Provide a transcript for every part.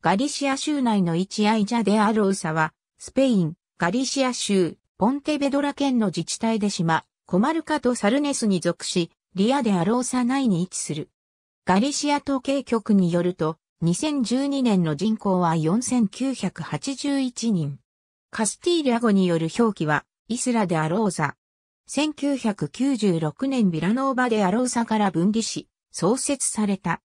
ガリシア州内の一アイジャデアロウサは、スペイン、ガリシア州、ポンテベドラ県の自治体で島、コマルカとサルネスに属し、リアデアロウサ内に位置する。ガリシア統計局によると、2012年の人口は4981人。カスティーリャ語による表記は、イスラデアローザ。1996年ビラノーバでアローサから分離し、創設された。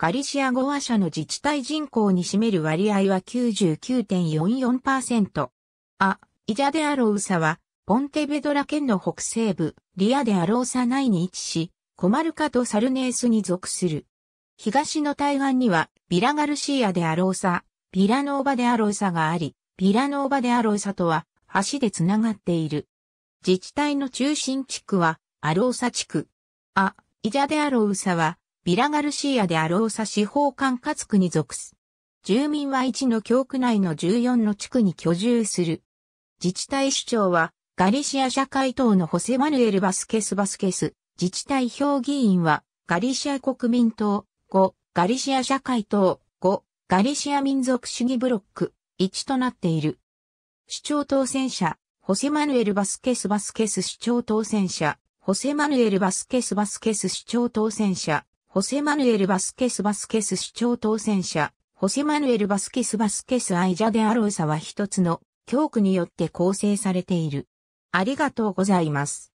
ガリシア語話者の自治体人口に占める割合は99.44%。ア、イジャデアロウサは、ポンテベドラ県の北西部、リアデアロウサ内に位置し、コマルカとサルネースに属する。東の対岸には、ビラガルシアデアローサ、ビラノーバデアローサがあり、ビラノーバデアローサとは、橋でつながっている。自治体の中心地区は、アローサ地区。ア、イジャデアロウサは、ビラガルシアでアローサ司法管轄区に属す。住民は1の教区内の14の地区に居住する。自治体首長は、ガリシア社会党のホセマヌエル・バスケス・バスケス、自治体評議員は、ガリシア国民党、5、ガリシア社会党、5、ガリシア民族主義ブロック、1となっている。首長当選者、ホセマヌエル・バスケス・バスケス首長当選者、ホセマヌエル・バスケス・バスケス首長当選者、ホセマヌエル・バスケス・バスケス市長当選者、ホセマヌエル・バスケス・バスケス・アイジャデ・アローサは一つの教区によって構成されている。ありがとうございます。